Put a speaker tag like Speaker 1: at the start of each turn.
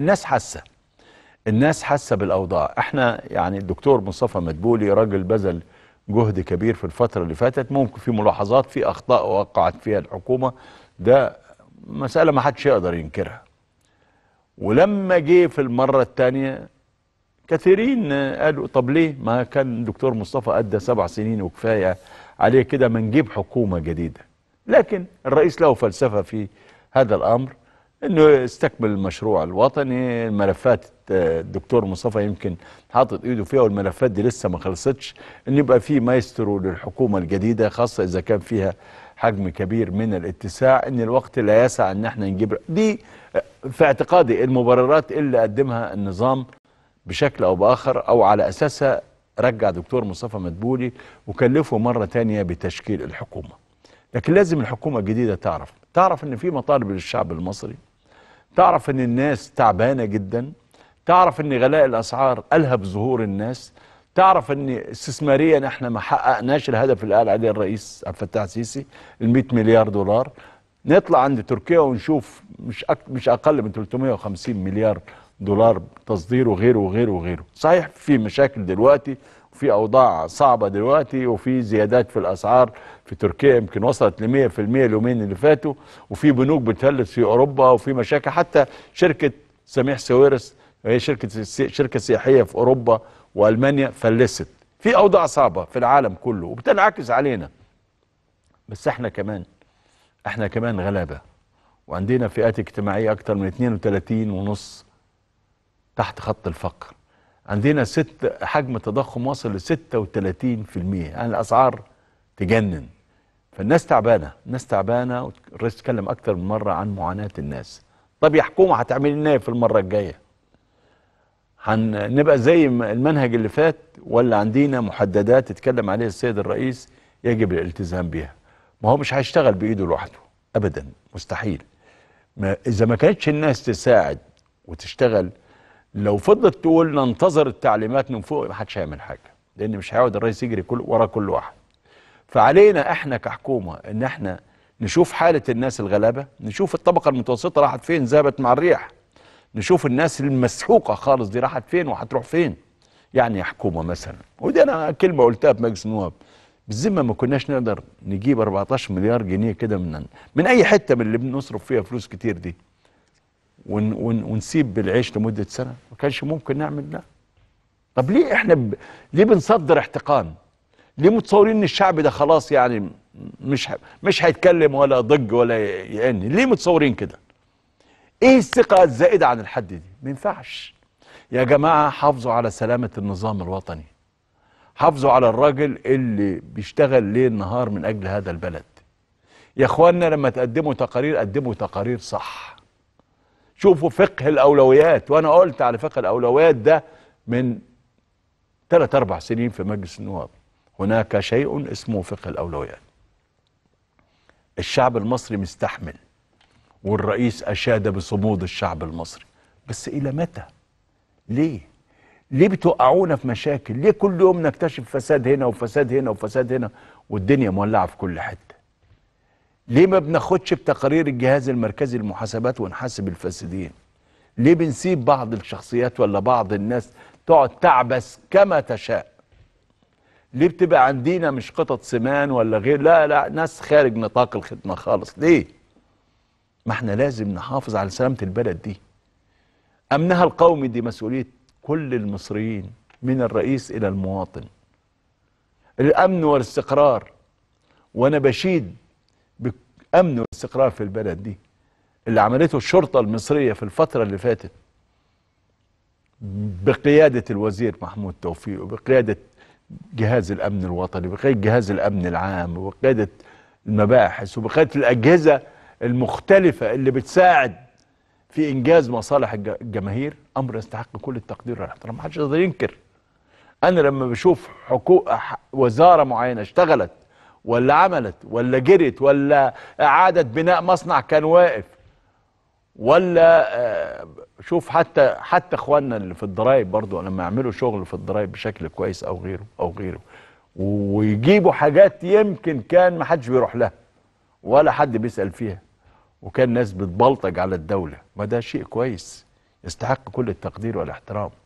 Speaker 1: الناس حاسه الناس حاسه بالاوضاع احنا يعني الدكتور مصطفى مدبولي راجل بذل جهد كبير في الفتره اللي فاتت ممكن في ملاحظات في اخطاء وقعت فيها الحكومه ده مساله ما حدش يقدر ينكرها ولما جه في المره الثانيه كثيرين قالوا طب ليه ما كان دكتور مصطفى ادى سبع سنين وكفايه عليه كده ما نجيب حكومه جديده لكن الرئيس له فلسفه في هذا الامر انه يستكمل المشروع الوطني الملفات آه، الدكتور مصطفى يمكن حاطط ايده فيها والملفات دي لسه ما خلصتش ان يبقى في مايسترو للحكومه الجديده خاصه اذا كان فيها حجم كبير من الاتساع ان الوقت لا يسع ان احنا نجيب دي آه، في اعتقادي المبررات اللي قدمها النظام بشكل او باخر او على اساسها رجع دكتور مصطفى مدبولي وكلفه مره تانية بتشكيل الحكومه لكن لازم الحكومه الجديده تعرف تعرف ان في مطالب للشعب المصري تعرف ان الناس تعبانه جدا تعرف ان غلاء الاسعار الهب ظهور الناس تعرف ان استثماريا احنا ما حققناش الهدف اللي قال عليه الرئيس عبد الفتاح السيسي ال 100 مليار دولار نطلع عند تركيا ونشوف مش أك... مش اقل من 350 مليار دولار تصدير وغيره وغيره وغيره صحيح في مشاكل دلوقتي في اوضاع صعبه دلوقتي وفي زيادات في الاسعار في تركيا يمكن وصلت ل 100% اليومين اللي فاتوا وفي بنوك بتفلس في اوروبا وفي مشاكل حتى شركه سميح سويرس وهي شركه شركه سياحيه في اوروبا والمانيا فلست في اوضاع صعبه في العالم كله وبتنعكس علينا بس احنا كمان احنا كمان غلابه وعندنا فئات اجتماعيه اكتر من 32 ونص تحت خط الفقر عندنا ست حجم التضخم وصل ل 36% يعني الاسعار تجنن فالناس تعبانه الناس تعبانه والرئيس اتكلم اكتر من مره عن معاناه الناس طب يا حكومه هتعمل لنا ايه في المره الجايه هنبقى زي المنهج اللي فات ولا عندنا محددات اتكلم عليها السيد الرئيس يجب الالتزام بها ما هو مش هيشتغل بايده لوحده ابدا مستحيل ما اذا ما كانتش الناس تساعد وتشتغل لو فضلت تقول ننتظر التعليمات من فوق ما حدش هيعمل حاجه لان مش هيقعد الرئيس يجري كل ورا كل واحد فعلينا احنا كحكومه ان احنا نشوف حاله الناس الغلابه نشوف الطبقه المتوسطه راحت فين ذهبت مع الريح نشوف الناس المسحوقه خالص دي راحت فين وهتروح فين يعني يا حكومه مثلا ودي انا كلمه قلتها في مجلس النواب بالذمه ما كناش نقدر نجيب 14 مليار جنيه كده من من اي حته من اللي بنصرف فيها فلوس كتير دي ون ون ونسيب العيش لمده سنه ما كانش ممكن نعمل ده طب ليه احنا ب... ليه بنصدر احتقان ليه متصورين ان الشعب ده خلاص يعني مش ه... مش هيتكلم ولا يضج ولا يعني ليه متصورين كده ايه الثقه الزائده عن الحد دي ما ينفعش يا جماعه حافظوا على سلامه النظام الوطني حافظوا على الراجل اللي بيشتغل ليل نهار من اجل هذا البلد يا اخوانا لما تقدموا تقارير قدموا تقارير صح شوفوا فقه الاولويات وانا قلت على فقه الاولويات ده من ثلاث اربع سنين في مجلس النواب هناك شيء اسمه فقه الاولويات الشعب المصري مستحمل والرئيس اشاد بصمود الشعب المصري بس الى متى ليه ليه بتوقعونا في مشاكل ليه كل يوم نكتشف فساد هنا وفساد هنا وفساد هنا والدنيا مولعه في كل حته ليه ما بناخدش بتقارير الجهاز المركزي للمحاسبات ونحاسب الفاسدين ليه بنسيب بعض الشخصيات ولا بعض الناس تقعد تعبس كما تشاء ليه بتبقى عندنا مش قطط سمان ولا غير لا لا ناس خارج نطاق الخدمة خالص ليه ما احنا لازم نحافظ على سلامة البلد دي أمنها القومي دي مسؤولية كل المصريين من الرئيس إلى المواطن الأمن والاستقرار وأنا بشيد الامن والاستقرار في البلد دي اللي عملته الشرطه المصريه في الفتره اللي فاتت بقياده الوزير محمود توفيق وبقياده جهاز الامن الوطني وبقياده جهاز الامن العام وبقياده المباحث وبقياده الاجهزه المختلفه اللي بتساعد في انجاز مصالح الجماهير امر يستحق كل التقدير والاحترام محدش يقدر ينكر انا لما بشوف حكو... وزاره معينه اشتغلت ولا عملت ولا جرت ولا اعادت بناء مصنع كان واقف ولا آه، شوف حتى حتى اخواننا اللي في الضرايب برضو لما يعملوا شغل في الضرايب بشكل كويس او غيره او غيره ويجيبوا حاجات يمكن كان ما حدش بيروح لها ولا حد بيسال فيها وكان ناس بتبلطج على الدوله ما ده شيء كويس يستحق كل التقدير والاحترام